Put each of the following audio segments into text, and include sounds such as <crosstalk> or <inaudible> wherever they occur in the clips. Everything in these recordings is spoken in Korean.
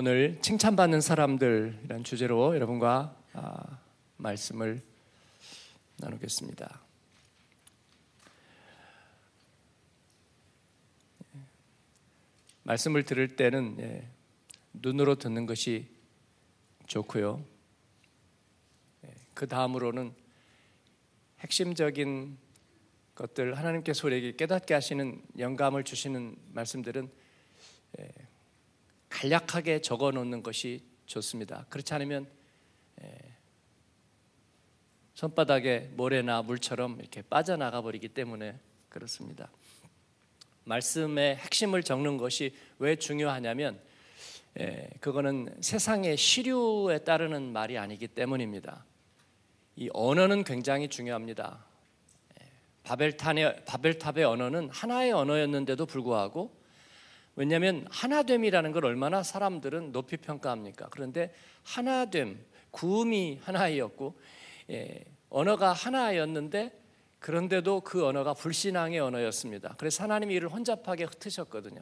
오늘 칭찬받는 사람들이라는 주제로 여러분과 아, 말씀을 나누겠습니다. 말씀을 들을 때는 예, 눈으로 듣는 것이 좋고요. 예, 그 다음으로는 핵심적인 것들 하나님께서 우리에게 깨닫게 하시는 영감을 주시는 말씀들은 예, 간략하게 적어 놓는 것이 좋습니다. 그렇지 않으면 손바닥에 모래나 물처럼 이렇게 빠져나가 버리기 때문에 그렇습니다. 말씀의 핵심을 적는 것이 왜 중요하냐면 예, 그거는 세상의 시류에 따르는 말이 아니기 때문입니다. 이 언어는 굉장히 중요합니다. 바벨탑의 언어는 하나의 언어였는데도 불구하고 왜냐하면 하나됨이라는 걸 얼마나 사람들은 높이 평가합니까? 그런데 하나됨, 구음이 하나였고 예, 언어가 하나였는데 그런데도 그 언어가 불신앙의 언어였습니다. 그래서 하나님이 이를 혼잡하게 흩으셨거든요.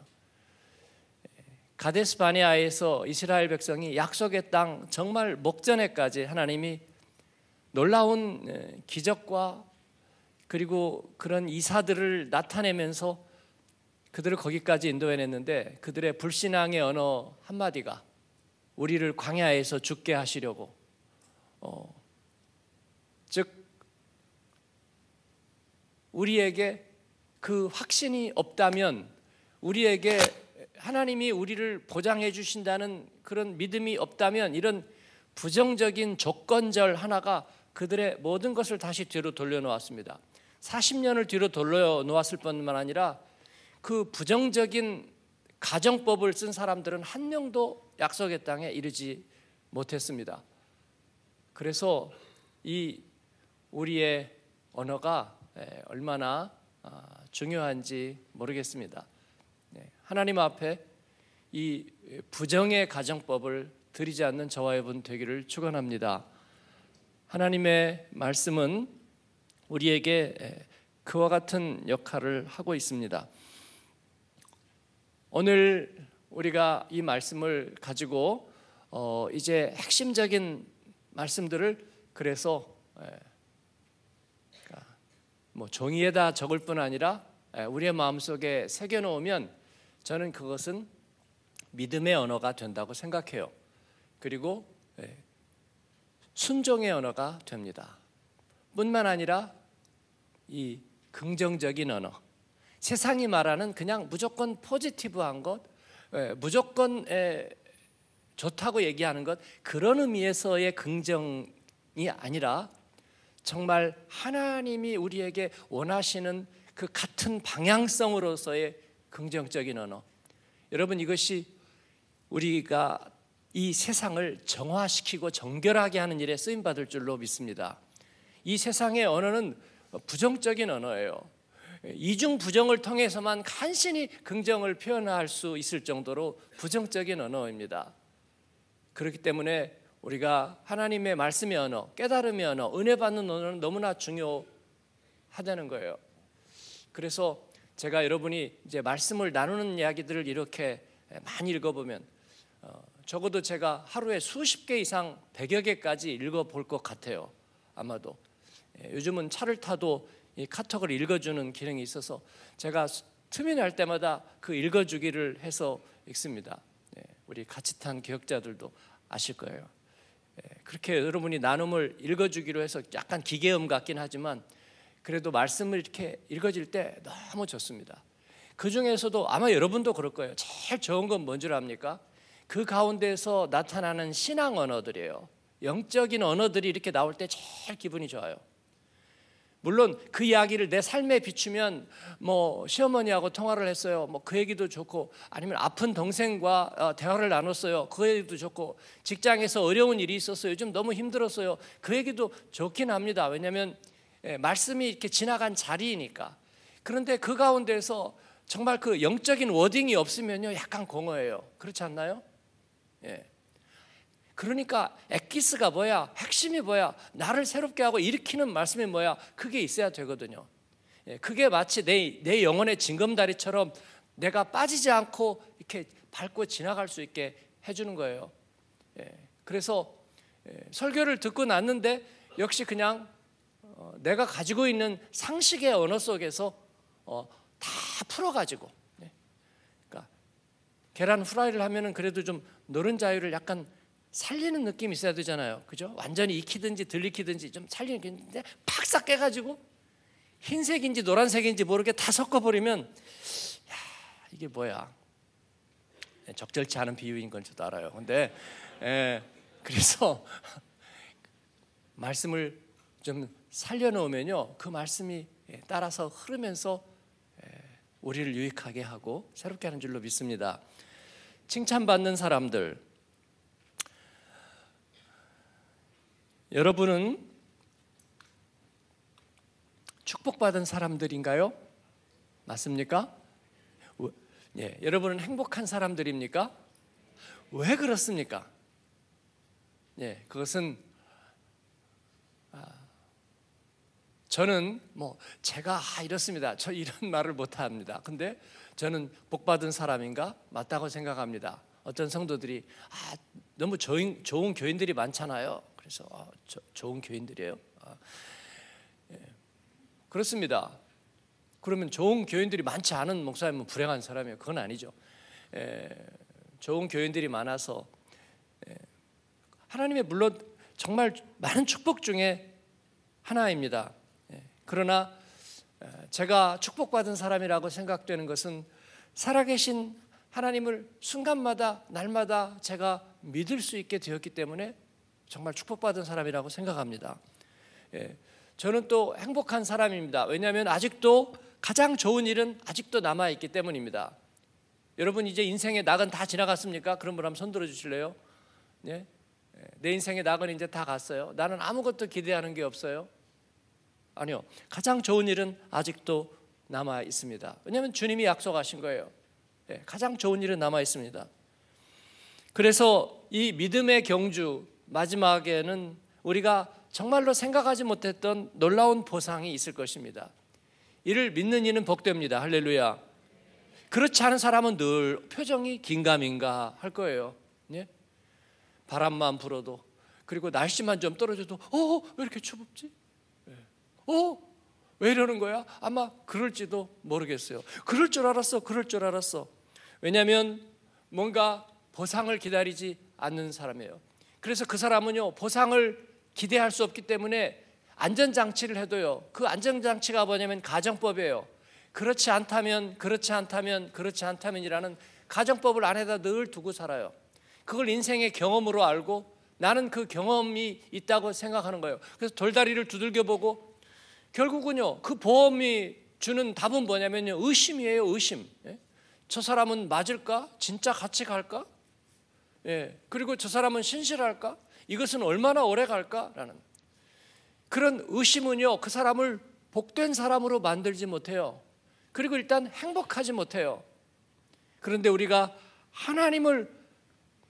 가데스 바네아에서 이스라엘 백성이 약속의 땅 정말 목전에까지 하나님이 놀라운 예, 기적과 그리고 그런 이사들을 나타내면서 그들을 거기까지 인도해냈는데 그들의 불신앙의 언어 한마디가 우리를 광야에서 죽게 하시려고 어, 즉 우리에게 그 확신이 없다면 우리에게 하나님이 우리를 보장해 주신다는 그런 믿음이 없다면 이런 부정적인 조건절 하나가 그들의 모든 것을 다시 뒤로 돌려놓았습니다. 40년을 뒤로 돌려놓았을 뿐만 아니라 그 부정적인 가정법을 쓴 사람들은 한 명도 약속의 땅에 이르지 못했습니다. 그래서 이 우리의 언어가 예, 얼마나 아, 중요한지 모르겠습니다. 예, 하나님 앞에 이 부정의 가정법을 드리지 않는 저와 여러분 되기를 축원합니다. 하나님의 말씀은 우리에게 예, 그와 같은 역할을 하고 있습니다. 오늘 우리가 이 말씀을 가지고 어 이제 핵심적인 말씀들을 그래서 예, 그러니까 뭐 종이에다 적을 뿐 아니라 예, 우리의 마음속에 새겨 놓으면 저는 그것은 믿음의 언어가 된다고 생각해요. 그리고 예, 순종의 언어가 됩니다. 뿐만 아니라 이 긍정적인 언어, 세상이 말하는 그냥 무조건 포지티브한 것, 예, 무조건 예, 좋다고 얘기하는 것 그런 의미에서의 긍정이 아니라 정말 하나님이 우리에게 원하시는 그 같은 방향성으로서의 긍정적인 언어. 여러분 이것이 우리가 이 세상을 정화시키고 정결하게 하는 일에 쓰임 받을 줄로 믿습니다. 이 세상의 언어는 부정적인 언어예요. 예, 이중 부정을 통해서만 간신히 긍정을 표현할 수 있을 정도로 부정적인 언어입니다. 그렇기 때문에 우리가 하나님의 말씀의 언어, 깨달음의 언어, 은혜 받는 언어는 너무나 중요하다는 거예요. 그래서 제가 여러분이 이제 말씀을 나누는 이야기들을 이렇게 많이 읽어보면 어, 적어도 제가 하루에 수십 개 이상 백여 개까지 읽어볼 것 같아요. 아마도 예, 요즘은 차를 타도 이 카톡을 읽어주는 기능이 있어서 제가 투민할 때마다 그 읽어주기를 해서 읽습니다. 예, 우리 같이 탄 기억자들도 아실 거예요. 예, 그렇게 여러분이 나눔을 읽어주기로 해서 약간 기계음 같긴 하지만 그래도 말씀을 이렇게 읽어질 때 너무 좋습니다. 그 중에서도 아마 여러분도 그럴 거예요. 제일 좋은 건 뭔 줄 압니까? 그 가운데서 나타나는 신앙 언어들이에요. 영적인 언어들이 이렇게 나올 때 제일 기분이 좋아요. 물론 그 이야기를 내 삶에 비추면 뭐 시어머니하고 통화를 했어요. 뭐 그 얘기도 좋고 아니면 아픈 동생과 어, 대화를 나눴어요. 그 얘기도 좋고 직장에서 어려운 일이 있었어요. 요즘 너무 힘들었어요. 그 얘기도 좋긴 합니다. 왜냐하면 예, 말씀이 이렇게 지나간 자리이니까. 그런데 그 가운데서 정말 그 영적인 워딩이 없으면요 약간 공허해요. 그렇지 않나요? 예. 그러니까 엑기스가 뭐야? 핵심이 뭐야? 나를 새롭게 하고 일으키는 말씀이 뭐야? 그게 있어야 되거든요. 예, 그게 마치 내, 내 영혼의 징검다리처럼 내가 빠지지 않고 이렇게 밟고 지나갈 수 있게 해주는 거예요. 예, 그래서 예, 설교를 듣고 났는데 역시 그냥 어, 내가 가지고 있는 상식의 언어 속에서 어, 다 풀어가지고 그러니까 계란 후라이를 하면 그래도 좀 노른자유를 약간 살리는 느낌이 있어야 되잖아요. 그죠? 완전히 익히든지 덜 익히든지 좀 살리는 게 있는데 팍싹 깨가지고 흰색인지 노란색인지 모르게 다 섞어버리면 야, 이게 뭐야? 예, 적절치 않은 비유인 건 저도 알아요. 근데 에, 예, 그래서 <laughs> 말씀을 좀 살려놓으면요. 그 말씀이 예, 따라서 흐르면서 우리를 유익하게 하고 새롭게 하는 줄로 믿습니다. 칭찬받는 사람들 여러분은 축복받은 사람들인가요? 맞습니까? 예, 여러분은 행복한 사람들입니까? 왜 그렇습니까? 예, 그것은 아, 저는 뭐 제가 아, 이렇습니다. 저 이런 <laughs> 말을 못 합니다. 근데 저는 복 받은 사람인가 맞다고 생각합니다. 어떤 성도들이 아, 너무 좋은, 좋은 교인들이 많잖아요. 그래서 아, 저, 좋은 교인들이에요. 아, 예. 그렇습니다. 그러면 좋은 교인들이 많지 않은 목사님은 불행한 사람이에요. 그건 아니죠. 예, 좋은 교인들이 많아서 예, 하나님의 물론 정말 많은 축복 중에 하나입니다. 예. 그러나 아, 제가 축복받은 사람이라고 생각되는 것은 살아계신 하나님을 순간마다 날마다 제가 믿을 수 있게 되었기 때문에 정말 축복받은 사람이라고 생각합니다. 예, 저는 또 행복한 사람입니다. 왜냐하면 아직도 가장 좋은 일은 아직도 남아 있기 때문입니다. 여러분 이제 인생의 낙은 다 지나갔습니까? 그런 분 한번 손 들어 주실래요? 예? 예? 내 인생의 낙은 이제 다 갔어요. 나는 아무것도 기대하는 게 없어요. 아니요. 가장 좋은 일은 아직도 남아 있습니다. 왜냐하면 주님이 약속하신 거예요. 예, 가장 좋은 일은 남아 있습니다. 그래서 이 믿음의 경주, 마지막에는 우리가 정말로 생각하지 못했던 놀라운 보상이 있을 것입니다. 이를 믿는 이는 복됩니다. 할렐루야. 그렇지 않은 사람은 늘 표정이 긴가민가 할 거예요. 예? 바람만 불어도 그리고 날씨만 좀 떨어져도 어, 왜 이렇게 추웁지? 예. 어, 왜 이러는 거야? 아마 그럴지도 모르겠어요. 그럴 줄 알았어. 그럴 줄 알았어. 왜냐하면 뭔가 보상을 기다리지 않는 사람이에요. 그래서 그 사람은요, 보상을 기대할 수 없기 때문에 안전장치를 해도요, 그 안전장치가 뭐냐면 가정법이에요. 그렇지 않다면, 그렇지 않다면, 그렇지 않다면이라는 가정법을 안에다 늘 두고 살아요. 그걸 인생의 경험으로 알고 나는 그 경험이 있다고 생각하는 거예요. 그래서 돌다리를 두들겨 보고 결국은요, 그 보험이 주는 답은 뭐냐면요, 의심이에요, 의심. 예? 저 사람은 맞을까? 진짜 같이 갈까? 예, 그리고 저 사람은 신실할까? 이것은 얼마나 오래 갈까?라는 그런 의심은요 그 사람을 복된 사람으로 만들지 못해요. 그리고 일단 행복하지 못해요. 그런데 우리가 하나님을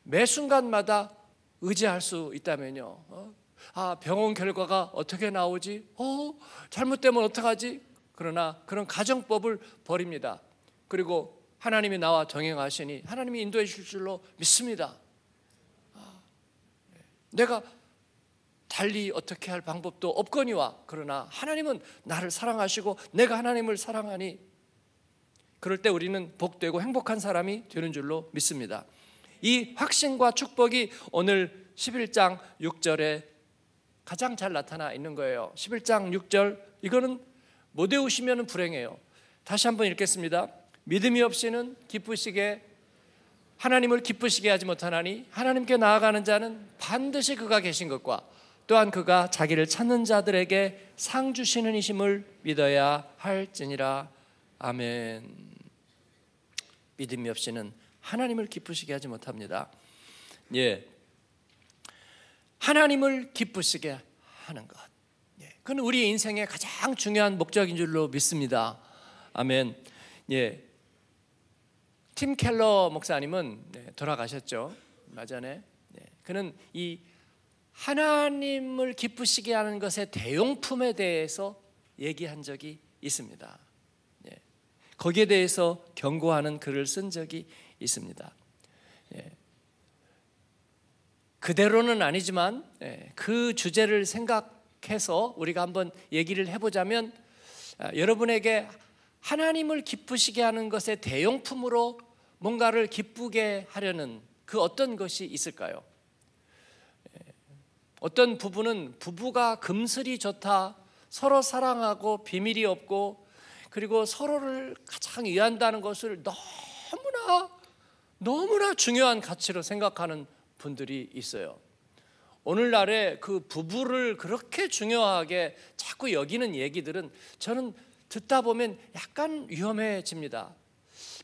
매 순간마다 의지할 수 있다면요. 어? 아 병원 결과가 어떻게 나오지? 어 잘못되면 어떡하지? 그러나 그런 가정법을 버립니다. 그리고 하나님이 나와 동행하시니 하나님이 인도해 주실 줄로 믿습니다. 내가 달리 어떻게 할 방법도 없거니와 그러나 하나님은 나를 사랑하시고 내가 하나님을 사랑하니 그럴 때 우리는 복되고 행복한 사람이 되는 줄로 믿습니다. 이 확신과 축복이 오늘 11장 6절에 가장 잘 나타나 있는 거예요. 11장 6절 이거는 못 외우시면 불행해요. 다시 한번 읽겠습니다. 믿음이 없이는 기쁘시게 하나님을 기쁘시게 하지 못하나니 하나님께 나아가는 자는 반드시 그가 계신 것과 또한 그가 자기를 찾는 자들에게 상 주시는 이심을 믿어야 할지니라 아멘. 믿음이 없이는 하나님을 기쁘시게 하지 못합니다. 예. 하나님을 기쁘시게 하는 것. 예. 그건 우리 인생의 가장 중요한 목적인 줄로 믿습니다. 아멘. 예. 팀 켈러 목사님은 네, 돌아가셨죠. 마전에. 네. 그는 이 하나님을 기쁘시게 하는 것의 대용품에 대해서 얘기한 적이 있습니다. 네. 거기에 대해서 경고하는 글을 쓴 적이 있습니다. 그대로는 아니지만 그 주제를 생각해서 우리가 한번 얘기를 해보자면 아, 여러분에게 하나님을 기쁘시게 하는 것의 대용품으로 뭔가를 기쁘게 하려는 그 어떤 것이 있을까요? 어떤 부부는 부부가 금슬이 좋다, 서로 사랑하고 비밀이 없고, 그리고 서로를 가장 이한다는 것을 너무나, 너무나 중요한 가치로 생각하는 분들이 있어요. 오늘날에 그 부부를 그렇게 중요하게 자꾸 여기는 얘기들은 저는 듣다 보면 약간 위험해집니다.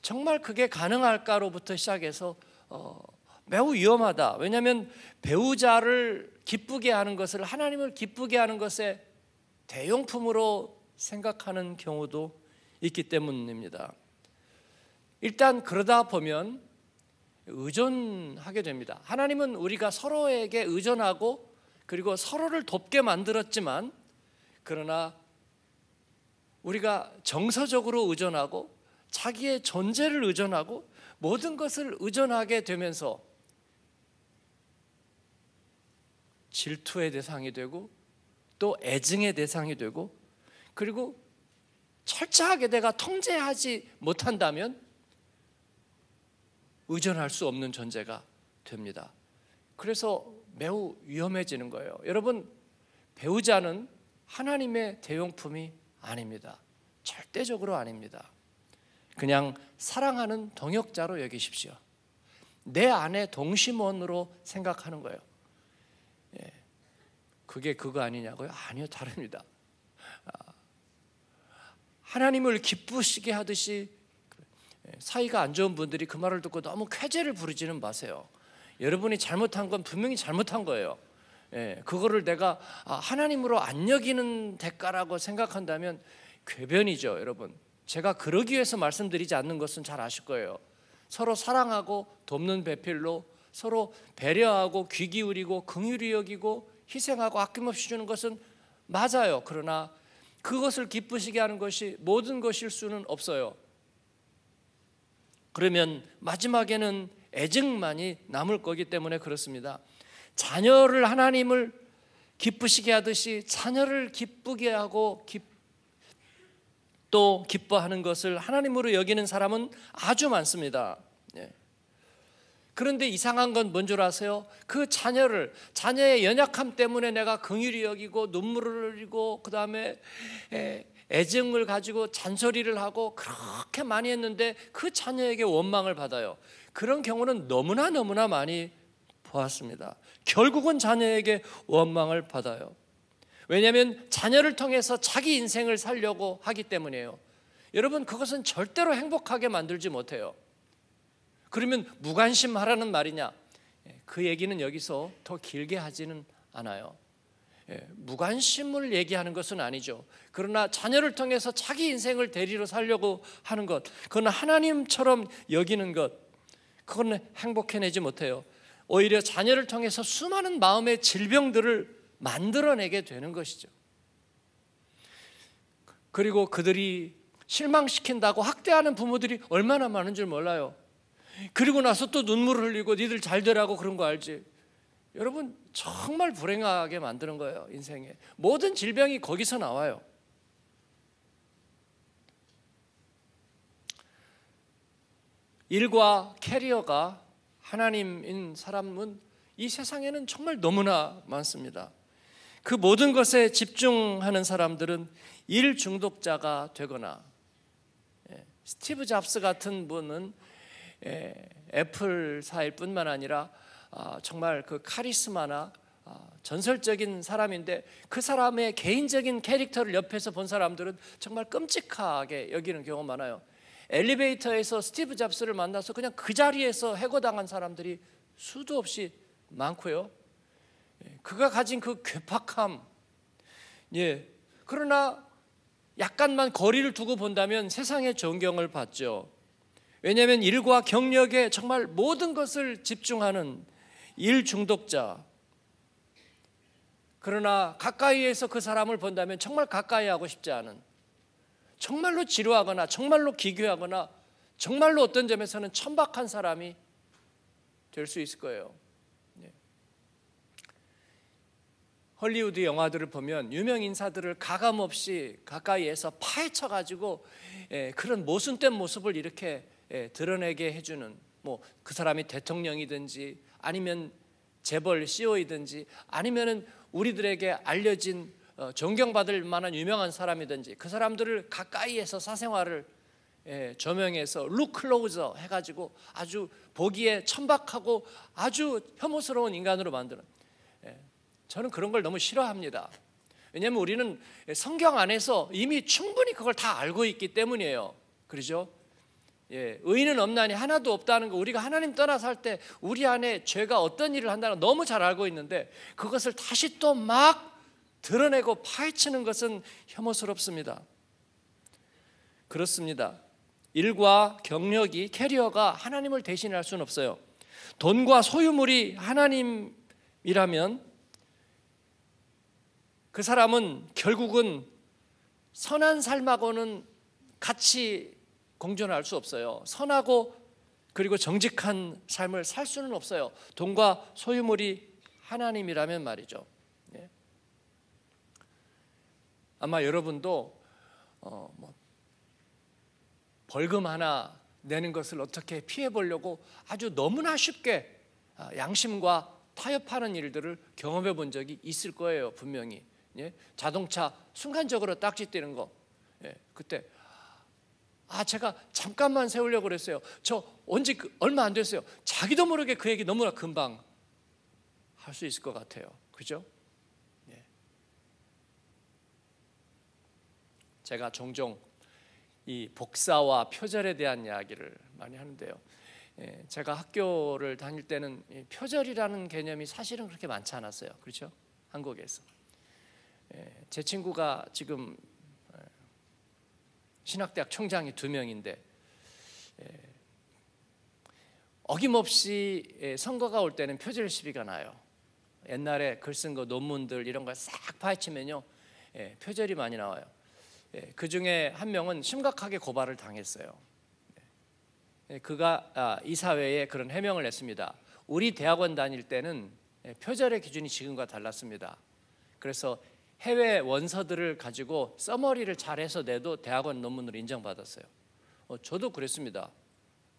정말 그게 가능할까로부터 시작해서 어, 매우 위험하다. 왜냐하면 배우자를 기쁘게 하는 것을 하나님을 기쁘게 하는 것에 대용품으로 생각하는 경우도 있기 때문입니다. 일단 그러다 보면 의존하게 됩니다. 하나님은 우리가 서로에게 의존하고 그리고 서로를 돕게 만들었지만 그러나 우리가 정서적으로 의존하고 자기의 존재를 의존하고 모든 것을 의존하게 되면서 질투의 대상이 되고 또 애증의 대상이 되고 그리고 철저하게 내가 통제하지 못한다면 의존할 수 없는 존재가 됩니다. 그래서 매우 위험해지는 거예요. 여러분, 배우자는 하나님의 대용품이 아닙니다. 절대적으로 아닙니다. 그냥 사랑하는 동역자로 여기십시오. 내 안에 동심원으로 생각하는 거예요. 예. 그게 그거 아니냐고요? 아니요, 다릅니다. 아. 하나님을 기쁘시게 하듯이 그, 예, 사이가 안 좋은 분들이 그 말을 듣고 너무 쾌재를 부르지는 마세요. 여러분이 잘못한 건 분명히 잘못한 거예요. 예, 그거를 내가 아, 하나님으로 안 여기는 대가라고 생각한다면 괴변이죠, 여러분. 제가 그러기 위해서 말씀드리지 않는 것은 잘 아실 거예요. 서로 사랑하고 돕는 배필로 서로 배려하고 귀 기울이고 긍휼히 여기고 희생하고 아낌없이 주는 것은 맞아요. 그러나 그것을 기쁘시게 하는 것이 모든 것일 수는 없어요. 그러면 마지막에는 애증만이 남을 거기 때문에 그렇습니다. 자녀를 하나님을 기쁘시게 하듯이 자녀를 기쁘게 하고 기또 기뻐하는 것을 하나님으로 여기는 사람은 아주 많습니다. 예. 그런데 이상한 건 뭔 줄 아세요? 그 자녀를 자녀의 연약함 때문에 내가 긍휼히 여기고 눈물을 흘리고 그 다음에 예, 애증을 가지고 잔소리를 하고 그렇게 많이 했는데 그 자녀에게 원망을 받아요. 그런 경우는 너무나 너무나 많이 보았습니다. 결국은 자녀에게 원망을 받아요. 왜냐하면 자녀를 통해서 자기 인생을 살려고 하기 때문이에요. 여러분 그것은 절대로 행복하게 만들지 못해요. 그러면 무관심하라는 말이냐? 예, 그 얘기는 여기서 더 길게 하지는 않아요. 예, 무관심을 얘기하는 것은 아니죠. 그러나 자녀를 통해서 자기 인생을 대리로 살려고 하는 것, 그건 하나님처럼 여기는 것, 그건 행복해내지 못해요. 오히려 자녀를 통해서 수많은 마음의 질병들을 만들어내게 되는 것이죠. 그리고 그들이 실망시킨다고 학대하는 부모들이 얼마나 많은 줄 몰라요. 그리고 나서 또 눈물을 흘리고 니들 잘 되라고 그런 거 알지. 여러분 정말 불행하게 만드는 거예요 인생에 모든 질병이 거기서 나와요 일과 캐리어가 하나님인 사람은 이 세상에는 정말 너무나 많습니다 그 모든 것에 집중하는 사람들은 일 중독자가 되거나 예, 스티브 잡스 같은 분은 예, 애플사일 뿐만 아니라 아, 정말 그 카리스마나 아, 전설적인 사람인데 그 사람의 개인적인 캐릭터를 옆에서 본 사람들은 정말 끔찍하게 여기는 경우가 많아요. 엘리베이터에서 스티브 잡스를 만나서 그냥 그 자리에서 해고당한 사람들이 수도 없이 많고요. 예, 그가 가진 그 괴팍함, 예. 그러나 약간만 거리를 두고 본다면 세상의 존경을 받죠. 왜냐하면 일과 경력에 정말 모든 것을 집중하는 일 중독자. 그러나 가까이에서 그 사람을 본다면 정말 가까이 하고 싶지 않은, 정말로 지루하거나, 정말로 기교하거나, 정말로 어떤 점에서는 천박한 사람이 될 수 있을 거예요. 헐리우드 영화들을 보면 유명 인사들을 가감없이 가까이에서 파헤쳐 가지고 예, 그런 모순된 모습을 이렇게 예, 드러내게 해주는 뭐 그 사람이 대통령이든지 아니면 재벌 CEO이든지 아니면은 우리들에게 알려진 어, 존경받을 만한 유명한 사람이든지 그 사람들을 가까이에서 사생활을 예, 조명해서 루클로우저 해가지고 아주 보기에 천박하고 아주 혐오스러운 인간으로 만드는 저는 그런 걸 너무 싫어합니다. 왜냐하면 우리는 성경 안에서 이미 충분히 그걸 다 알고 있기 때문이에요. 그러죠? 예, 의인은 없나니 하나도 없다는 거 우리가 하나님 떠나살 때 우리 안에 죄가 어떤 일을 한다는 너무 잘 알고 있는데 그것을 다시 또 막 드러내고 파헤치는 것은 혐오스럽습니다. 그렇습니다. 일과 경력이 캐리어가 하나님을 대신할 수는 없어요. 돈과 소유물이 하나님이라면 그 사람은 결국은 선한 삶하고는 같이 공존할 수 없어요. 선하고 그리고 정직한 삶을 살 수는 없어요. 돈과 소유물이 하나님이라면 말이죠. 예. 아마 여러분도 어, 뭐 벌금 하나 내는 것을 어떻게 피해 보려고 아주 너무나 쉽게 아, 양심과 타협하는 일들을 경험해 본 적이 있을 거예요, 분명히. 예? 자동차 순간적으로 딱지 떼는 거. 예? 그때 아 제가 잠깐만 세우려고 그랬어요. 저 언제 그, 얼마 안 됐어요. 자기도 모르게 그 얘기 너무나 금방 할 수 있을 것 같아요. 그죠? 예. 제가 종종 이 복사와 표절에 대한 이야기를 많이 하는데요. 예, 제가 학교를 다닐 때는 표절이라는 개념이 사실은 그렇게 많지 않았어요. 그렇죠? 한국에서. 예, 제 친구가 지금 예, 신학대학 총장이 두 명인데 예, 어김없이 선거가 올 때는 표절 시비가 나요. 옛날에 글 쓴 거 논문들 이런 걸싹 파헤치면요 표절이 많이 나와요. 그 중에 한 명은 심각하게 고발을 당했어요. 그가 아, 이사회에 그런 해명을 했습니다. 우리 대학원 다닐 때는 표절의 기준이 지금과 달랐습니다. 그래서 해외 원서들을 가지고 써머리를 잘해서 내도 대학원 논문으로 인정받았어요. 어, 저도 그랬습니다.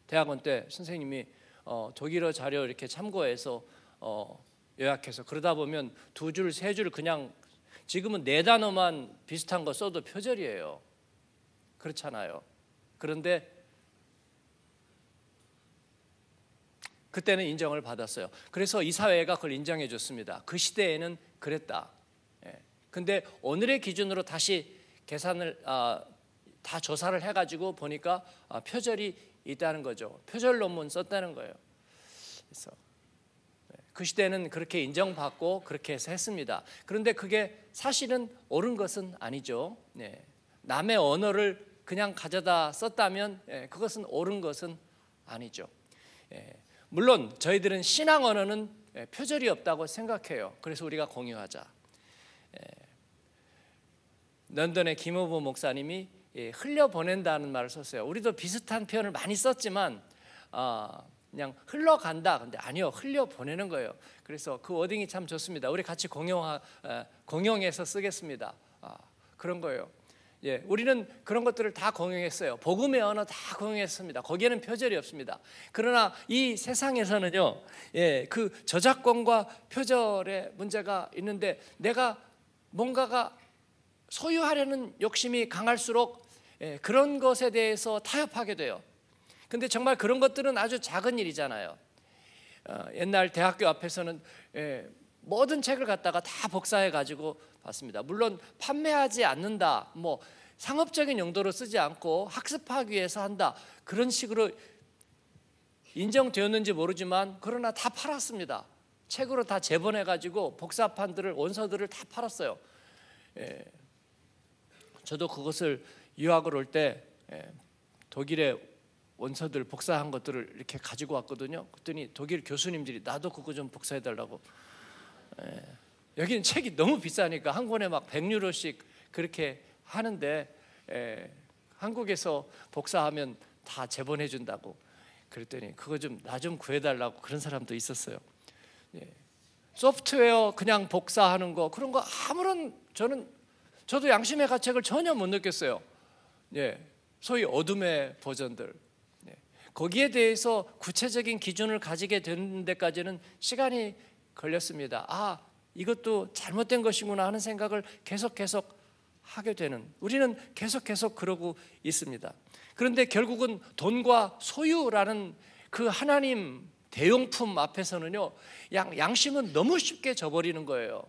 대학원 때 선생님이 어, 독일어 자료 이렇게 참고해서 어, 요약해서 그러다 보면 두 줄, 세 줄 그냥 지금은 네 단어만 비슷한 거 써도 표절이에요. 그렇잖아요. 그런데 그때는 인정을 받았어요. 그래서 이사회가 그걸 인정해 줬습니다. 그 시대에는 그랬다. 근데 오늘의 기준으로 다시 계산을 아, 다 조사를 해가지고 보니까 아, 표절이 있다는 거죠. 표절 논문 썼다는 거예요. 그래서 네, 그 시대는 그렇게 인정받고 그렇게 해서 했습니다. 그런데 그게 사실은 옳은 것은 아니죠. 네. 남의 언어를 그냥 가져다 썼다면 예, 그것은 옳은 것은 아니죠. 예, 물론 저희들은 신앙 언어는 예, 표절이 없다고 생각해요. 그래서 우리가 공유하자. 런던의 김호부 목사님이 예, 흘려보낸다는 말을 썼어요. 우리도 비슷한 표현을 많이 썼지만 아, 그냥 흘러간다. 근데 아니요, 흘려보내는 거예요. 그래서 그 워딩이 참 좋습니다. 우리 같이 공용 공용해서 쓰겠습니다. 아, 그런 거예요. 예, 우리는 그런 것들을 다 공용했어요. 복음의 언어 다 공용했습니다. 거기에는 표절이 없습니다. 그러나 이 세상에서는요, 예, 그 저작권과 표절의 문제가 있는데 내가 뭔가가 소유하려는 욕심이 강할수록 예, 그런 것에 대해서 타협하게 돼요. 근데 정말 그런 것들은 아주 작은 일이잖아요. 어, 옛날 대학교 앞에서는 모든 예, 책을 갖다가 다 복사해 가지고 봤습니다. 물론 판매하지 않는다, 뭐 상업적인 용도로 쓰지 않고 학습하기 위해서 한다 그런 식으로 인정되었는지 모르지만 그러나 다 팔았습니다. 책으로 다 재본해 가지고 복사판들을 원서들을 다 팔았어요. 예, 저도 그것을 유학을 올때 예, 독일의 원서들 복사한 것들을 이렇게 가지고 왔거든요. 그랬더니 독일 교수님들이 나도 그거 좀 복사해 달라고. 예, 여기는 책이 너무 비싸니까 한 권에 막 100유로씩 그렇게 하는데 에, 예, 한국에서 복사하면 다 재본해 준다고 그랬더니 그거 좀 나 좀 구해달라고 그런 사람도 있었어요. 예. 소프트웨어 그냥 복사하는 거 그런 거 아무런 저는 저도 양심의 가책을 전혀 못 느꼈어요. 예, 소위 어둠의 버전들. 예, 거기에 대해서 구체적인 기준을 가지게 되는 데까지는 시간이 걸렸습니다. 아, 이것도 잘못된 것이구나 하는 생각을 계속 계속 하게 되는 우리는 계속 계속 그러고 있습니다. 그런데 결국은 돈과 소유라는 그 하나님 대용품 앞에서는요, 양, 양심은 너무 쉽게 져버리는 거예요.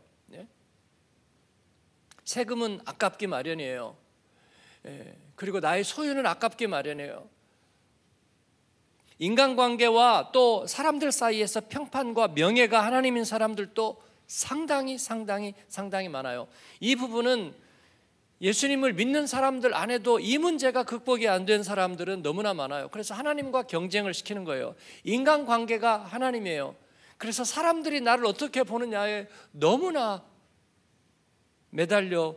세금은 아깝게 마련이에요. 예, 그리고 나의 소유는 아깝기 마련이에요. 인간관계와 또 사람들 사이에서 평판과 명예가 하나님인 사람들도 상당히 상당히 상당히 많아요. 이 부분은 예수님을 믿는 사람들 안에도 이 문제가 극복이 안 된 사람들은 너무나 많아요. 그래서 하나님과 경쟁을 시키는 거예요. 인간 관계가 하나님이에요. 그래서 사람들이 나를 어떻게 보느냐에 너무나 매달려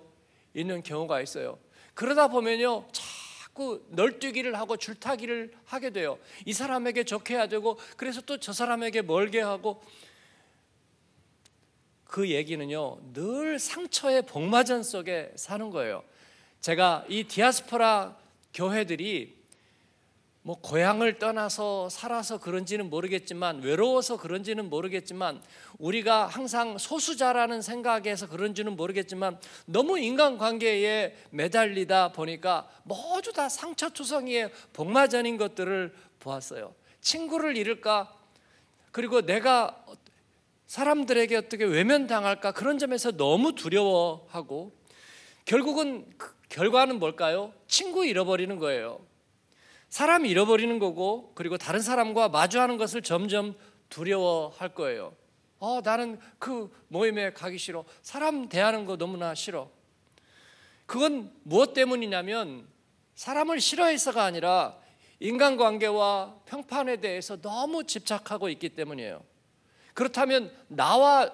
있는 경우가 있어요. 그러다 보면요. 자꾸 널뛰기를 하고 줄타기를 하게 돼요. 이 사람에게 좋게 해야 되고 그래서 또 저 사람에게 멀게 하고 그 얘기는요. 늘 상처의 복마전 속에 사는 거예요. 제가 이 디아스포라 교회들이 뭐 고향을 떠나서 살아서 그런지는 모르겠지만 외로워서 그런지는 모르겠지만 우리가 항상 소수자라는 생각에서 그런지는 모르겠지만 너무 인간관계에 매달리다 보니까 모두 다 상처투성이의 복마전인 것들을 보았어요. 친구를 잃을까? 그리고 내가 사람들에게 어떻게 외면당할까? 그런 점에서 너무 두려워하고 결국은 그 결과는 뭘까요? 친구 잃어버리는 거예요. 사람 잃어버리는 거고 그리고 다른 사람과 마주하는 것을 점점 두려워할 거예요. 어, 나는 그 모임에 가기 싫어. 사람 대하는 거 너무나 싫어. 그건 무엇 때문이냐면 사람을 싫어해서가 아니라 인간관계와 평판에 대해서 너무 집착하고 있기 때문이에요. 그렇다면 나와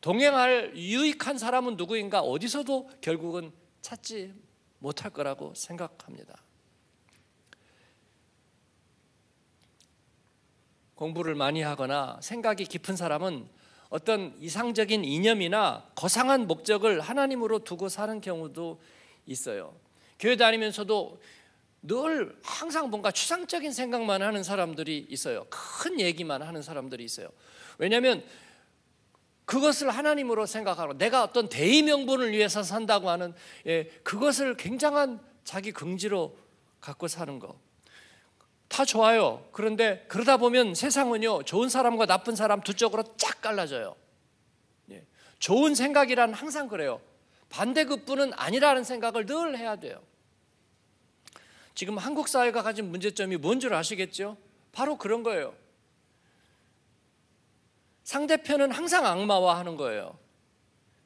동행할 유익한 사람은 누구인가 어디서도 결국은 찾지 못할 거라고 생각합니다. 공부를 많이 하거나 생각이 깊은 사람은 어떤 이상적인 이념이나 거상한 목적을 하나님으로 두고 사는 경우도 있어요. 교회 다니면서도 늘 항상 뭔가 추상적인 생각만 하는 사람들이 있어요. 큰 얘기만 하는 사람들이 있어요. 왜냐하면 그것을 하나님으로 생각하고 내가 어떤 대의명분을 위해서 산다고 하는 예, 그것을 굉장한 자기 긍지로 갖고 사는 거. 다 좋아요. 그런데 그러다 보면 세상은요, 좋은 사람과 나쁜 사람 두 쪽으로 쫙 갈라져요. 예. 좋은 생각이란 항상 그래요. 반대급부는 아니라는 생각을 늘 해야 돼요. 지금 한국 사회가 가진 문제점이 뭔 줄 아시겠죠? 바로 그런 거예요. 상대편은 항상 악마화하는 거예요.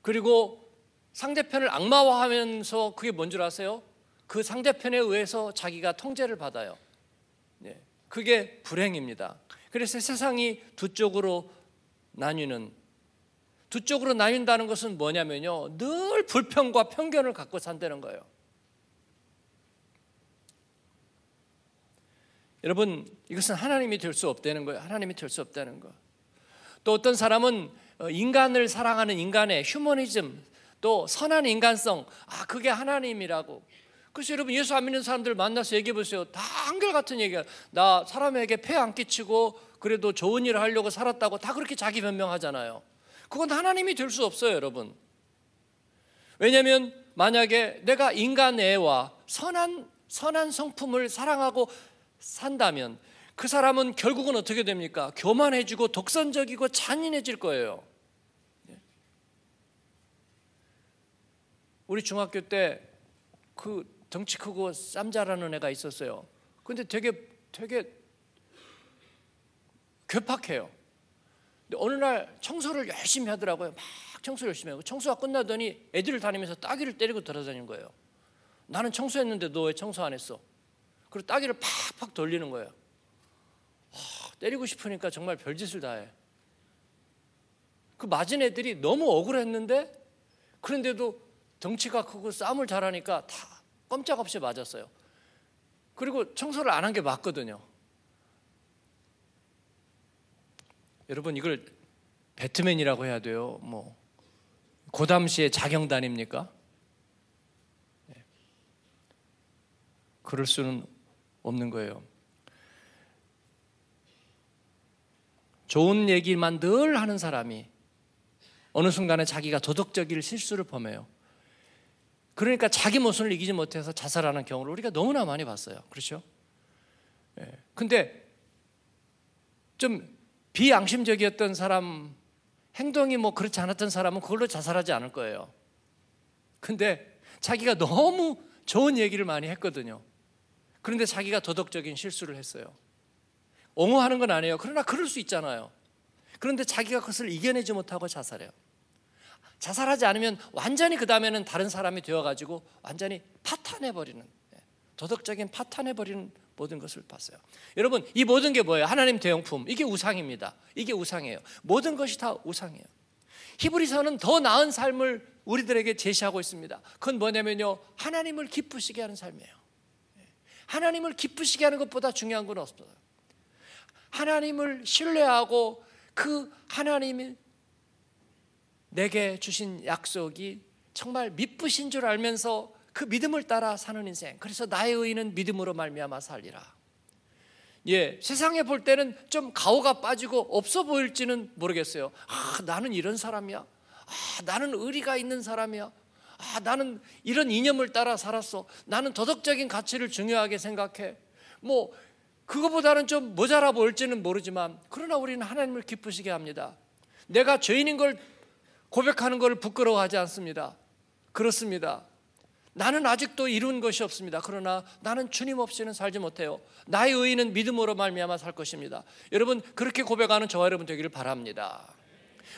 그리고 상대편을 악마화하면서 그게 뭔 줄 아세요? 그 상대편에 의해서 자기가 통제를 받아요. 그게 불행입니다. 그래서 세상이 두 쪽으로 나뉘는 두 쪽으로 나뉜다는 것은 뭐냐면요. 늘 불평과 편견을 갖고 산다는 거예요. 여러분, 이것은 하나님이 될 수 없다는 거예요. 하나님이 될 수 없다는 거. 또 어떤 사람은 어, 인간을 사랑하는 인간의 휴머니즘, 또 선한 인간성, 아, 그게 하나님이라고 그래서 여러분 예수 안 믿는 사람들 만나서 얘기해 보세요. 다 한결같은 얘기야. 나 사람에게 폐 안 끼치고 그래도 좋은 일을 하려고 살았다고 다 그렇게 자기 변명하잖아요. 그건 하나님이 될 수 없어요, 여러분. 왜냐하면 만약에 내가 인간애와 선한 선한 성품을 사랑하고 산다면 그 사람은 결국은 어떻게 됩니까? 교만해지고 독선적이고 잔인해질 거예요. 네. 우리 중학교 때그 덩치 크고 쌈잘하는 애가 있었어요. 근데 되게 되게 괴팍해요. 근데 어느 날 청소를 열심히 하더라고요. 막 청소 열심히 하고 청소가 끝나더니 애들을 다니면서 따귀를 때리고 돌아다니는 거예요. 나는 청소했는데 너 왜 청소 안 했어? 그리고 따귀를 팍팍 돌리는 거예요. 하, 아, 때리고 싶으니까 정말 별짓을 다해. 그 맞은 애들이 너무 억울했는데 그런데도 덩치가 크고 싸움을 잘하니까 다 꼼짝없이 맞았어요. 그리고 청소를 안 한 게 맞거든요. 여러분 이걸 배트맨이라고 해야 돼요. 뭐 고담시의 그 자경단입니까? 네. 그럴 수는 없는 거예요. 좋은 얘기만 늘 하는 사람이 어느 순간에 자기가 도덕적인 실수를 범해요. 그러니까 자기 모순을 이기지 못해서 자살하는 경우를 우리가 너무나 많이 봤어요. 그렇죠? 예. 근데 좀 비양심적이었던 사람, 행동이 뭐 그렇지 않았던 사람은 그걸로 자살하지 않을 거예요. 근데 자기가 너무 좋은 얘기를 많이 했거든요. 그런데 자기가 도덕적인 실수를 했어요. 옹호하는 건 아니에요. 그러나 그럴 수 있잖아요. 그런데 자기가 그것을 이겨내지 못하고 자살해요. 자살하지 않으면 완전히 그 다음에는 다른 사람이 되어가지고 완전히 파탄해버리는 예, 도덕적인 파탄해버리는 모든 것을 봤어요. 여러분 이 모든 게 뭐예요? 하나님 대용품 이게 우상입니다. 이게 우상이에요. 모든 것이 다 우상이에요. 히브리서는 더 나은 삶을 우리들에게 제시하고 있습니다. 그건 뭐냐면요 하나님을 기쁘시게 하는 삶이에요. 예, 하나님을 기쁘시게 하는 것보다 중요한 건 없어요. 하나님을 신뢰하고 그 하나님이 내게 주신 약속이 정말 믿으신 줄 알면서 그 믿음을 따라 사는 인생. 그래서 나의 의인은 믿음으로 말미암아 살리라. 예, 세상에 볼 때는 좀 가오가 빠지고 없어 보일지는 모르겠어요. 아, 나는 이런 사람이야. 아, 나는 의리가 있는 사람이야. 아, 나는 이런 이념을 따라 살았어. 나는 도덕적인 가치를 중요하게 생각해. 뭐 그거보다는 좀 모자라 보일지는 모르지만 그러나 우리는 하나님을 기쁘시게 합니다. 내가 죄인인 걸 고백하는 것을 부끄러워하지 않습니다. 그렇습니다. 나는 아직도 이룬 것이 없습니다. 그러나 나는 주님 없이는 살지 못해요. 나의 의는 믿음으로 말미암아 살 것입니다. 여러분 그렇게 고백하는 저와 여러분 되기를 바랍니다.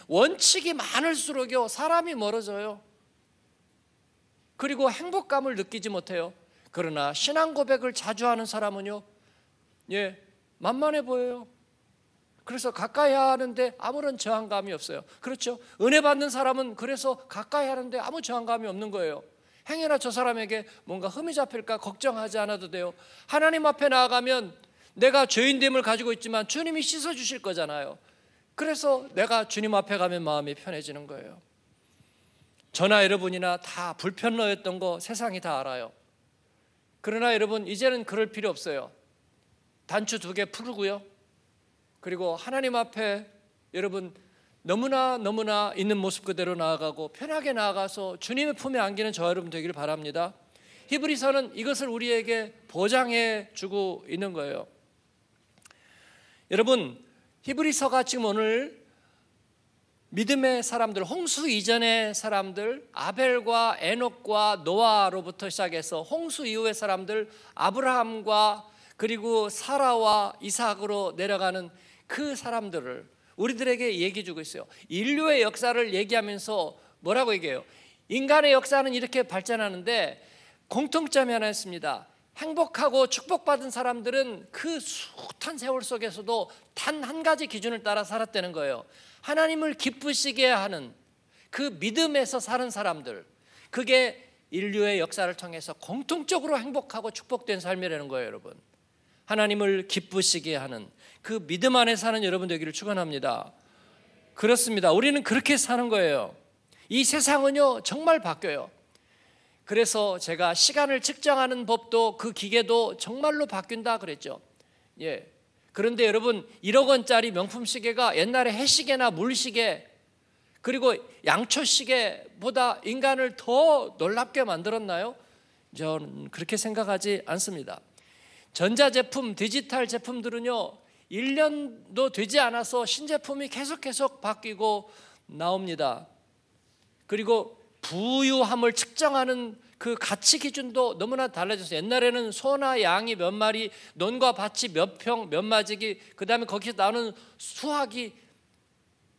원칙이 많을수록요 사람이 멀어져요. 그리고 행복감을 느끼지 못해요. 그러나 신앙 고백을 자주 하는 사람은요, 예, 만만해 보여요. 그래서 가까이 하는데 아무런 저항감이 없어요. 그렇죠? 은혜 받는 사람은 그래서 가까이 하는데 아무 저항감이 없는 거예요. 행여나 저 사람에게 뭔가 흠이 잡힐까 걱정하지 않아도 돼요. 하나님 앞에 나아가면 내가 죄인됨을 가지고 있지만 주님이 씻어 주실 거잖아요. 그래서 내가 주님 앞에 가면 마음이 편해지는 거예요. 저나 여러분이나 다 불편러였던 거 세상이 다 알아요. 그러나 여러분 이제는 그럴 필요 없어요. 단추 두 개 풀고요. 그리고 하나님 앞에 여러분 너무나 너무나 있는 모습 그대로 나아가고 편하게 나아가서 주님의 품에 안기는 저 여러분 되기를 바랍니다. 히브리서는 이것을 우리에게 보장해 주고 있는 거예요. 여러분, 히브리서가 지금 오늘 믿음의 사람들, 홍수 이전의 사람들, 아벨과 에녹과 노아로부터 시작해서 홍수 이후의 사람들, 아브라함과 그리고 사라와 이삭으로 내려가는 그 사람들을 우리들에게 얘기해 주고 있어요. 인류의 역사를 얘기하면서 뭐라고 얘기해요? 인간의 역사는 이렇게 발전하는데 공통점이 하나 있습니다. 행복하고 축복받은 사람들은 그 숱한 세월 속에서도 단 한 가지 기준을 따라 살았다는 거예요. 하나님을 기쁘시게 하는 그 믿음에서 사는 사람들. 그게 인류의 역사를 통해서 공통적으로 행복하고 축복된 삶이라는 거예요, 여러분. 하나님을 기쁘시게 하는 그 믿음 안에 사는 여러분 되기를 축원합니다. 그렇습니다. 우리는 그렇게 사는 거예요. 이 세상은요 정말 바뀌어요. 그래서 제가 시간을 측정하는 법도 그 기계도 정말로 바뀐다 그랬죠. 예. 그런데 여러분 1억 원짜리 명품 시계가 옛날에 해시계나 물시계 그리고 양초 시계보다 인간을 더 놀랍게 만들었나요? 저는 그렇게 생각하지 않습니다. 전자제품, 디지털 제품들은요, 1년도 되지 않아서 신제품이 계속 계속 바뀌고 나옵니다. 그리고 부유함을 측정하는 그 가치 기준도 너무나 달라졌어 옛날에는 소나 양이 몇 마리, 논과 밭이 몇 평, 몇 마지기, 그 다음에 거기서 나오는 수확이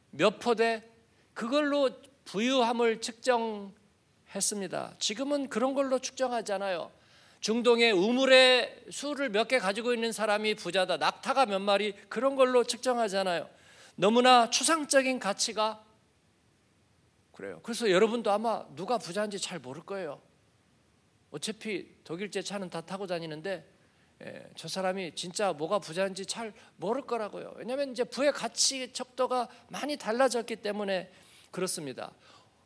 몇 포대, 그걸로 부유함을 측정했습니다. 지금은 그런 걸로 측정하잖아요. 중동의 우물에 술을 몇 개 가지고 있는 사람이 부자다. 낙타가 몇 마리 그런 걸로 측정하잖아요. 너무나 추상적인 가치가 그래요. 그래서 여러분도 아마 누가 부자인지 잘 모를 거예요. 어차피 독일제 차는 다 타고 다니는데 예, 저 사람이 진짜 뭐가 부자인지 잘 모를 거라고요. 왜냐하면 이제 부의 가치 척도가 많이 달라졌기 때문에 그렇습니다.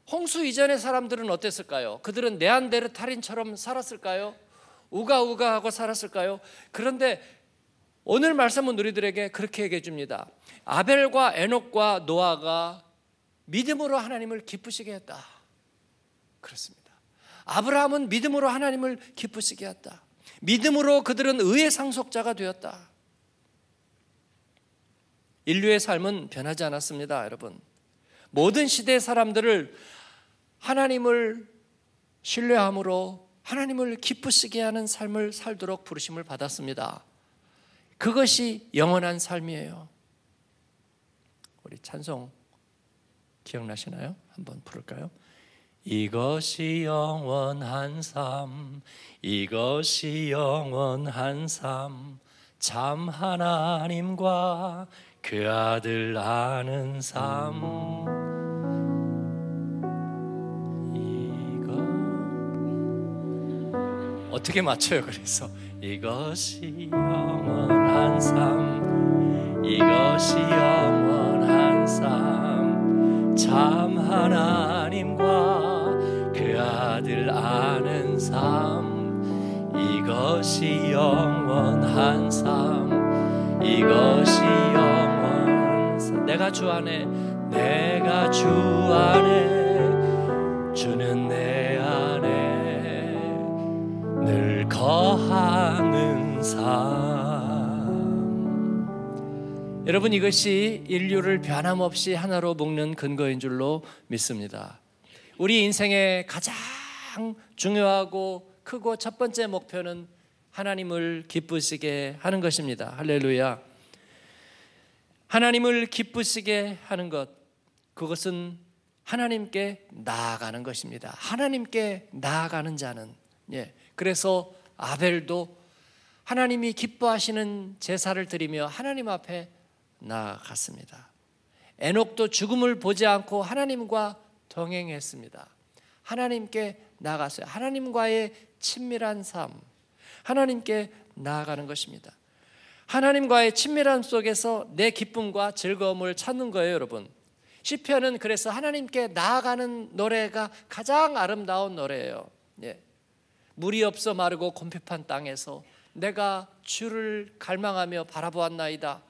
홍수 이전의 사람들은 어땠을까요? 그들은 네안데르탈인처럼 살았을까요? 우가우가 하고 살았을까요? 그런데 오늘 말씀은 우리들에게 그렇게 얘기해 줍니다. 아벨과 에녹과 노아가 믿음으로 하나님을 기쁘시게 했다. 그렇습니다. 아브라함은 믿음으로 하나님을 기쁘시게 했다. 믿음으로 그들은 의의 상속자가 되었다. 인류의 삶은 변하지 않았습니다, 여러분. 모든 시대 사람들을 하나님을 신뢰함으로 하나님을 기쁘시게 하는 삶을 살도록 부르심을 받았습니다. 그것이 영원한 삶이에요. 우리 찬송 기억나시나요? 한번 부를까요? 이것이 영원한 삶, 이것이 영원한 삶, 참 하나님과 그 아들 아는 삶. 어떻게 맞춰요? 그래서 이것이 영원한 삶 이것이 영원한 삶 참 하나님과 그 아들 아는 삶 이것이 영원한 삶 이것이 영원한 삶 내가 주 안에 내가 주 안에 주는 내늘 거하는 삶. 여러분 이것이 인류를 변함없이 하나로 묶는 근거인 줄로 믿습니다. 우리 인생의 가장 중요하고 크고 첫 번째 목표는 하나님을 기쁘시게 하는 것입니다. 할렐루야. 하나님을 기쁘시게 하는 것, 그것은 하나님께 나아가는 것입니다. 하나님께 나아가는 자는, 예. 그래서 아벨도 하나님이 기뻐하시는 제사를 드리며 하나님 앞에 나아갔습니다. 에녹도 죽음을 보지 않고 하나님과 동행했습니다. 하나님께 나갔어요. 하나님과의 친밀한 삶. 하나님께 나아가는 것입니다. 하나님과의 친밀함 속에서 내 기쁨과 즐거움을 찾는 거예요, 여러분. 시편은 그래서 하나님께 나아가는 노래가 가장 아름다운 노래예요. 예. 물이 없어 마르고 곰핍한 땅에서 내가 주를 갈망하며 바라보았나이다.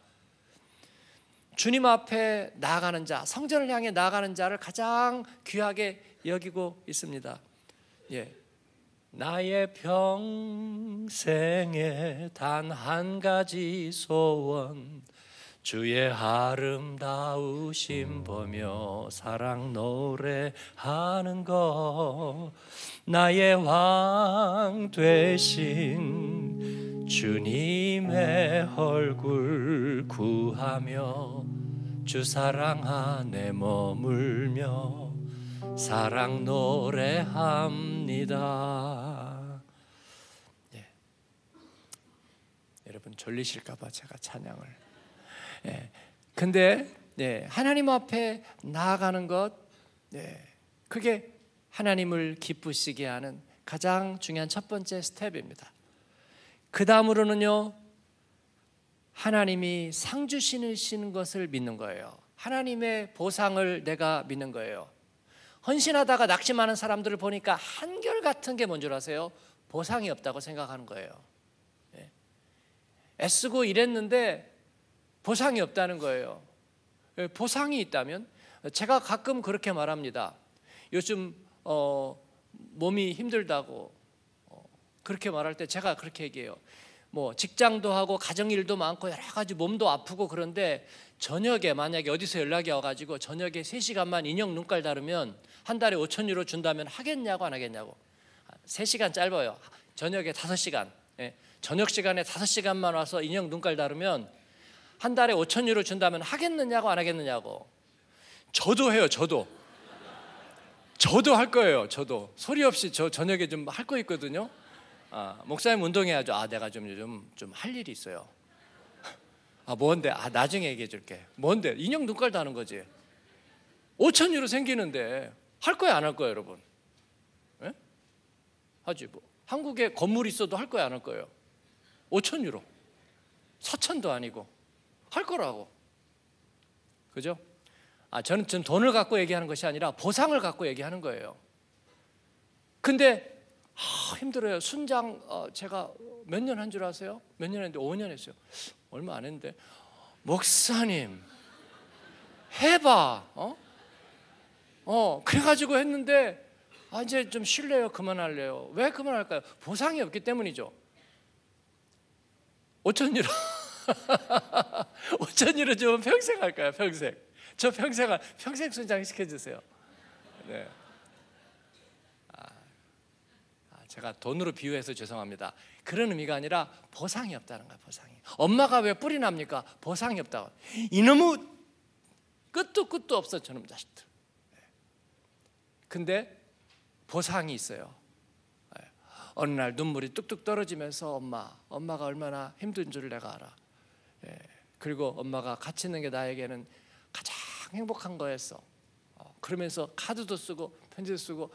주님 앞에 나아가는 자, 성전을 향해 나아가는 자를 가장 귀하게 여기고 있습니다. 예. 나의 평생에 단 한 가지 소원 주의 아름다우심 보며 사랑 노래하는 것 나의 왕 되신 주님의 얼굴 구하며 주 사랑 안에 머물며 사랑 노래합니다. 예. 여러분 졸리실까봐 제가 찬양을. 예. 근데 예, 하나님 앞에 나아가는 것, 예, 그게 하나님을 기쁘시게 하는 가장 중요한 첫 번째 스텝입니다. 그 다음으로는요, 하나님이 상 주시는 것을 믿는 거예요. 하나님의 보상을 내가 믿는 거예요. 헌신하다가 낙심하는 사람들을 보니까 한결같은 게 뭔 줄 아세요? 보상이 없다고 생각하는 거예요. 예. 애쓰고 일했는데 보상이 없다는 거예요. 예, 보상이 있다면 제가 가끔 그렇게 말합니다. 요즘 어, 몸이 힘들다고 어, 그렇게 말할 때 제가 그렇게 얘기해요. 뭐 직장도 하고 가정일도 많고 여러 가지 몸도 아프고 그런데 저녁에 만약에 어디서 연락이 와가지고 저녁에 3시간만 인형 눈깔 다르면 한 달에 5천 유로 준다면 하겠냐고 안 하겠냐고 3시간 아, 짧아요 저녁에 5시간 예. 저녁 시간에 5시간만 와서 인형 눈깔 다르면 한 달에 5천 유로 준다면 하겠느냐고 안 하겠느냐고. 저도 해요, 저도. 저도 할 거예요, 저도. 소리 없이 저 저녁에 좀 할 거 있거든요. 아, 목사님 운동해야죠. 아, 내가 좀 요즘 좀 할 일이 있어요. 아, 뭔데? 아, 나중에 얘기해 줄게. 뭔데? 인형 눈깔 도하는 거지. 5천 유로 생기는데 할 거야, 안 할 거야, 여러분? 예? 하지 뭐. 한국에 건물 있어도 할 거야, 안 할 거예요? 5천 유로. 서천도 아니고. 할 거라고. 그죠? 아, 저는 지금 돈을 갖고 얘기하는 것이 아니라 보상을 갖고 얘기하는 거예요. 근데 아, 힘들어요. 순장 어, 제가 몇 년 한 줄 아세요? 몇 년 했는데 5년 했어요. 얼마 안 했는데 목사님 해봐. 어? 어 그래가지고 했는데 아, 이제 좀 쉴래요. 그만할래요. 왜 그만할까요? 보상이 없기 때문이죠. 5천유로 어쩐 일은 좀 평생 할 거야, 평생. 저 평생, 평생 순장시켜주세요. 네. 아, 아, 제가 돈으로 비유해서 죄송합니다. 그런 의미가 아니라 보상이 없다는 거야, 보상이. 엄마가 왜 뿔이 납니까? 보상이 없다고. 이놈의 끝도 끝도 없어, 저놈 자식들. 네. 근데 보상이 있어요. 네. 어느 날 눈물이 뚝뚝 떨어지면서 엄마, 엄마가 얼마나 힘든 줄 내가 알아. 예. 그리고 엄마가 같이 있는 게 나에게는 가장 행복한 거였어. 어, 그러면서 카드도 쓰고 편지도 쓰고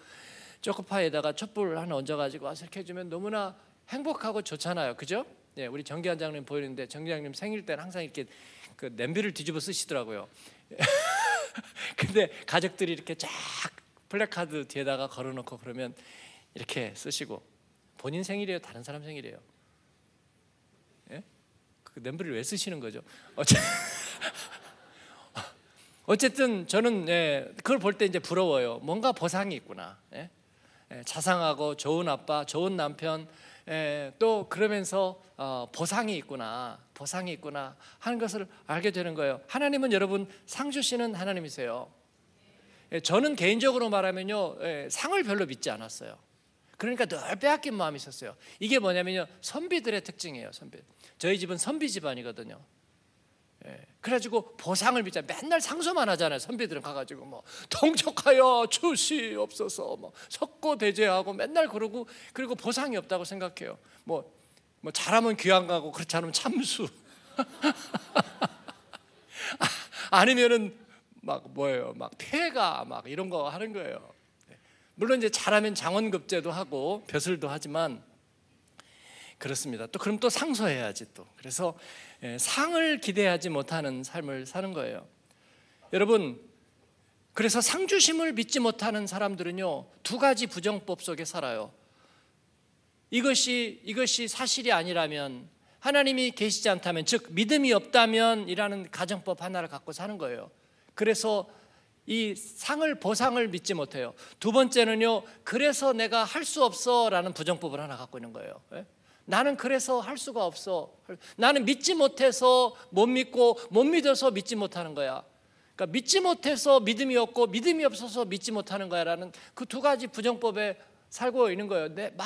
초코파이에다가 촛불을 하나 얹어가지고 와서 이렇게 해주면 너무나 행복하고 좋잖아요. 그죠? 예, 우리 정기환 장님 보이는데 정기환 장님 생일 때는 항상 이렇게 그 냄비를 뒤집어 쓰시더라고요. <laughs> 근데 가족들이 이렇게 쫙 플래카드 뒤에다가 걸어놓고 그러면 이렇게 쓰시고 본인 생일이에요, 다른 사람 생일이에요. 그 냄비를 왜 쓰시는 거죠? <laughs> 어쨌든 저는 예, 그걸 볼 때 이제 부러워요. 뭔가 보상이 있구나. 예? 예, 자상하고 좋은 아빠, 좋은 남편, 예, 또 그러면서 어, 보상이 있구나, 보상이 있구나 하는 것을 알게 되는 거예요. 하나님은 여러분 상 주시는 하나님이세요. 예, 저는 개인적으로 말하면요 예, 상을 별로 믿지 않았어요. 그러니까 늘 빼앗긴 마음이 있었어요. 이게 뭐냐면요. 선비들의 특징이에요. 선비. 저희 집은 선비 집안이거든요. 예. 그래가지고 보상을 믿자 맨날 상소만 하잖아요 선비들은 가가지고 뭐 동척하여 주시없어서뭐 석고 대제하고 맨날 그러고 그리고 보상이 없다고 생각해요 뭐, 뭐 잘하면 귀한 가고 그렇지 않으면 참수 <laughs> 아, 아니면은 막 뭐예요 막 폐가 막 이런 거 하는 거예요 물론 이제 잘하면 장원급제도 하고 벼슬도 하지만 그렇습니다. 또 그럼 또 상소해야지 또. 그래서 예, 상을 기대하지 못하는 삶을 사는 거예요. 여러분 그래서 상주심을 믿지 못하는 사람들은요 두 가지 부정법 속에 살아요. 이것이 이것이 사실이 아니라면 하나님이 계시지 않다면 즉 믿음이 없다면이라는 가정법 하나를 갖고 사는 거예요. 그래서 이 상을 보상을 믿지 못해요. 두 번째는요. 그래서 내가 할 수 없어라는 부정법을 하나 갖고 있는 거예요. 예? 나는 그래서 할 수가 없어. 나는 믿지 못해서 못 믿고 못 믿어서 믿지 못하는 거야. 그러니까 믿지 못해서 믿음이 없고 믿음이 없어서 믿지 못하는 거야라는 그 두 가지 부정법에 살고 있는 거예요. 내막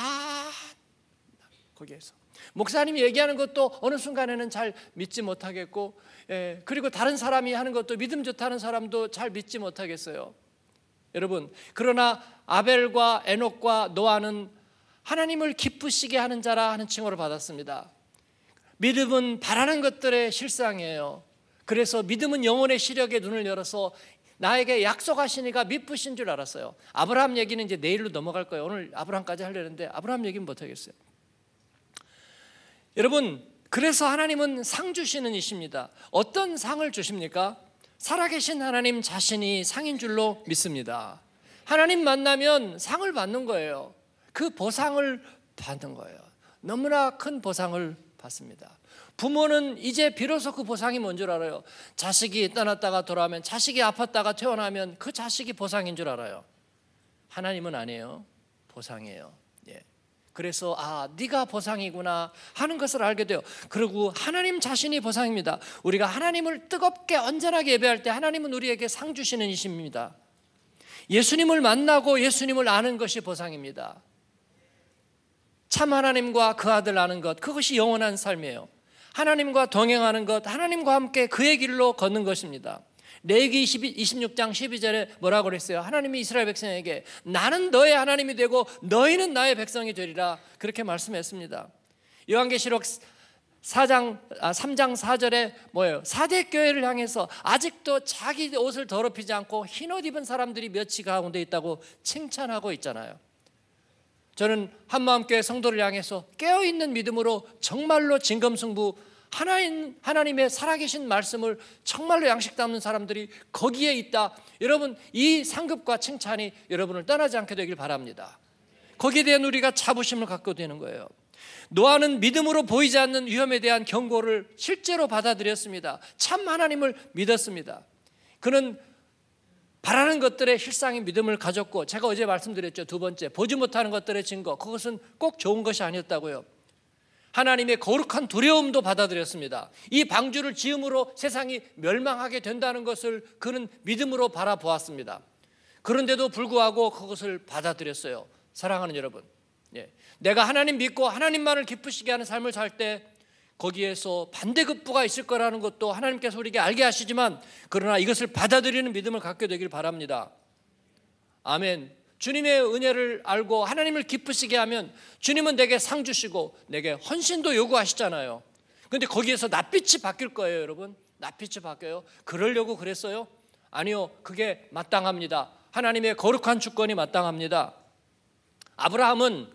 거기에서 목사님이 얘기하는 것도 어느 순간에는 잘 믿지 못하겠고, 예, 그리고 다른 사람이 하는 것도 믿음 좋다는 사람도 잘 믿지 못하겠어요. 여러분, 그러나 아벨과 에녹과 노아는 하나님을 기쁘시게 하는 자라 하는 칭호를 받았습니다. 믿음은 바라는 것들의 실상이에요. 그래서 믿음은 영혼의 시력에 눈을 열어서 나에게 약속하시니까 믿으신 줄 알았어요. 아브라함 얘기는 이제 내일로 넘어갈 거예요. 오늘 아브라함까지 하려는데 아브라함 얘기는 못 하겠어요. 여러분, 그래서 하나님은 상 주시는 이십니다. 어떤 상을 주십니까? 살아계신 하나님 자신이 상인 줄로 믿습니다. 하나님 만나면 상을 받는 거예요. 그 보상을 받는 거예요. 너무나 큰 보상을 받습니다. 부모는 이제 비로소 그 보상이 뭔 줄 알아요. 자식이 떠났다가 돌아오면 자식이 아팠다가 퇴원하면 그 자식이 보상인 줄 알아요. 하나님은 아니에요. 보상이에요. 그래서 아 네가 보상이구나 하는 것을 알게 돼요. 그리고 하나님 자신이 보상입니다. 우리가 하나님을 뜨겁게 언제나게 예배할 때 하나님은 우리에게 상 주시는 이십니다. 예수님을 만나고 예수님을 아는 것이 보상입니다. 참 하나님과 그 아들 아는 것 그것이 영원한 삶이에요. 하나님과 동행하는 것, 하나님과 함께 그의 길로 걷는 것입니다. 레기 26장 12절에 뭐라고 그랬어요? 하나님이 이스라엘 백성에게 나는 너의 하나님이 되고 너희는 나의 백성이 되리라 그렇게 말씀했습니다. 요한계시록 4장 아, 3장 4절에 뭐예요? 사대 교회를 향해서 아직도 자기 옷을 더럽히지 않고 흰옷 입은 사람들이 몇이 가운데 있다고 칭찬하고 있잖아요. 저는 한마음교회 성도를 향해서 깨어 있는 믿음으로 정말로 진검승부 하나님, 하나님의 살아계신 말씀을 정말로 양식 담는 사람들이 거기에 있다. 여러분, 이 상급과 칭찬이 여러분을 떠나지 않게 되길 바랍니다. 거기에 대한 우리가 자부심을 갖게 되는 거예요. 노아는 믿음으로 보이지 않는 위험에 대한 경고를 실제로 받아들였습니다. 참 하나님을 믿었습니다. 그는 바라는 것들의 실상의 믿음을 가졌고 제가 어제 말씀드렸죠. 두 번째, 보지 못하는 것들의 증거. 그것은 꼭 좋은 것이 아니었다고요. 하나님의 거룩한 두려움도 받아들였습니다. 이 방주를 지음으로 세상이 멸망하게 된다는 것을 그는 믿음으로 바라보았습니다. 그런데도 불구하고 그것을 받아들였어요. 사랑하는 여러분. 예. 내가 하나님 믿고 하나님만을 기쁘시게 하는 삶을 살 때 거기에서 반대급부가 있을 거라는 것도 하나님께서 우리에게 알게 하시지만 그러나 이것을 받아들이는 믿음을 갖게 되길 바랍니다. 아멘. 주님의 은혜를 알고 하나님을 기쁘시게 하면 주님은 내게 상 주시고 내게 헌신도 요구하시잖아요. 근데 거기에서 낯빛이 바뀔 거예요, 여러분. 낯빛이 바뀌어요. 그러려고 그랬어요? 아니요. 그게 마땅합니다. 하나님의 거룩한 주권이 마땅합니다. 아브라함은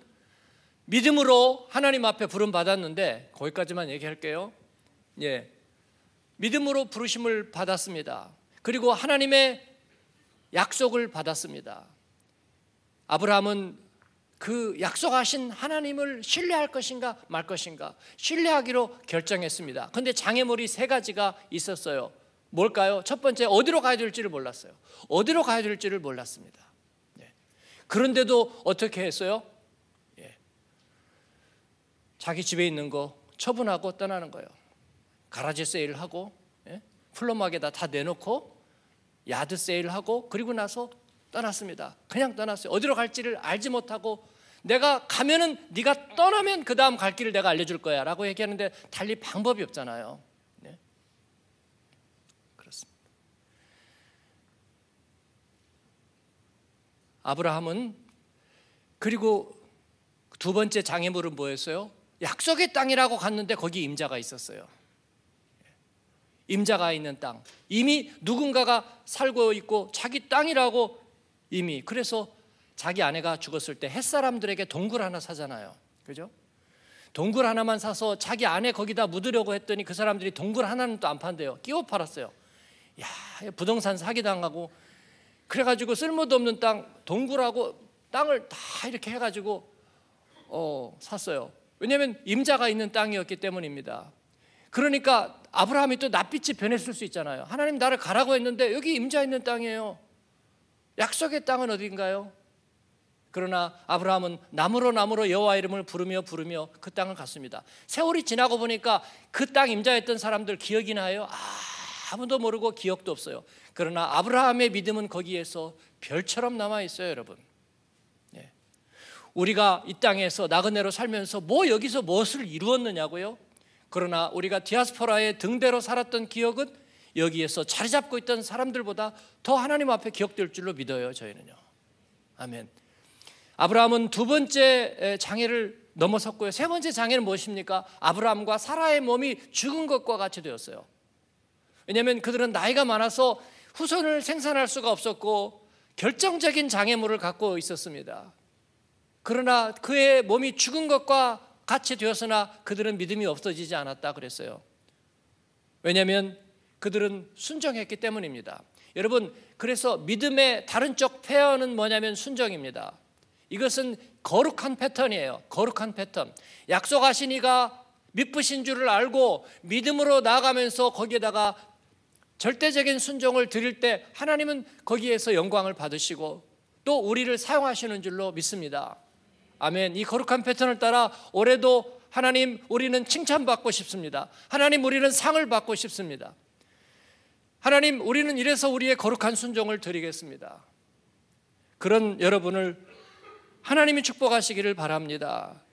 믿음으로 하나님 앞에 부름 받았는데 거기까지만 얘기할게요. 예. 믿음으로 부르심을 받았습니다. 그리고 하나님의 약속을 받았습니다. 아브라함은 그 약속하신 하나님을 신뢰할 것인가 말 것인가 신뢰하기로 결정했습니다. 근데 장애물이 세 가지가 있었어요. 뭘까요? 첫 번째 어디로 가야 될지를 몰랐어요. 어디로 가야 될지를 몰랐습니다. 네. 그런데도 어떻게 했어요? 예. 자기 집에 있는 거 처분하고 떠나는 거예요. 가라지 세일하고 예? 플럼마게다 다 내놓고 야드 세일하고 그리고 나서 떠났습니다. 그냥 떠났어요. 어디로 갈지를 알지 못하고 내가 가면은 네가 떠나면 그 다음 갈 길을 내가 알려줄 거야라고 얘기하는데 달리 방법이 없잖아요. 네. 그렇습니다. 아브라함은 그리고 두 번째 장애물은 뭐였어요? 약속의 땅이라고 갔는데 거기 임자가 있었어요. 임자가 있는 땅. 이미 누군가가 살고 있고 자기 땅이라고 이미 그래서 자기 아내가 죽었을 때 햇사람들에게 동굴 하나 사잖아요. 그죠? 동굴 하나만 사서 자기 아내 거기다 묻으려고 했더니 그 사람들이 동굴 하나는 또 안 판대요. 끼워 팔았어요. 야, 부동산 사기 당하고 그래 가지고 쓸모도 없는 땅 동굴하고 땅을 다 이렇게 해 가지고 어, 샀어요. 왜냐면 임자가 있는 땅이었기 때문입니다. 그러니까 아브라함이 또 낯빛이 변했을 수 있잖아요. 하나님 나를 가라고 했는데 여기 임자 있는 땅이에요. 약속의 땅은 어딘가요 그러나 아브라함은 나무로 나무로 여호와 이름을 부르며 부르며 그 땅을 갔습니다. 세월이 지나고 보니까 그 땅 임자였던 사람들 기억이 나요? 아무도 모르고 기억도 없어요. 그러나 아브라함의 믿음은 거기에서 별처럼 남아 있어요, 여러분. 예. 우리가 이 땅에서 나그네로 살면서 뭐 여기서 무엇을 이루었느냐고요? 그러나 우리가 디아스포라의 등대로 살았던 기억은 여기에서 자리 잡고 있던 사람들보다 더 하나님 앞에 기억될 줄로 믿어요. 저희는요. 아멘. 아브라함은 두 번째 장애를 넘어섰고요. 세 번째 장애는 무엇입니까? 아브라함과 사라의 몸이 죽은 것과 같이 되었어요. 왜냐하면 그들은 나이가 많아서 후손을 생산할 수가 없었고 결정적인 장애물을 갖고 있었습니다. 그러나 그의 몸이 죽은 것과 같이 되었으나 그들은 믿음이 없어지지 않았다 그랬어요. 왜냐하면 그들은 순정했기 때문입니다. 여러분, 그래서 믿음의 다른 쪽 페어는 뭐냐면 순정입니다. 이것은 거룩한 패턴이에요. 거룩한 패턴. 약속하신 이가 믿으신 줄을 알고 믿음으로 나아가면서 거기에다가 절대적인 순종을 드릴 때 하나님은 거기에서 영광을 받으시고 또 우리를 사용하시는 줄로 믿습니다. 아멘. 이 거룩한 패턴을 따라 올해도 하나님 우리는 칭찬받고 싶습니다. 하나님 우리는 상을 받고 싶습니다. 하나님, 우리는 이래서 우리의 거룩한 순종을 드리겠습니다. 그런 여러분을 하나님이 축복하시기를 바랍니다.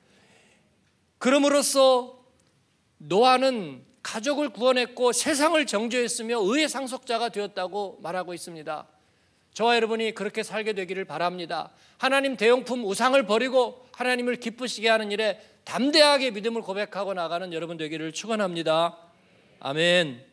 그럼으로써 노아는 가족을 구원했고 세상을 정죄했으며 의의 상속자가 되었다고 말하고 있습니다. 저와 여러분이 그렇게 살게 되기를 바랍니다. 하나님 대용품 우상을 버리고 하나님을 기쁘시게 하는 일에 담대하게 믿음을 고백하고 나가는 여러분 되기를 축원합니다. 아멘.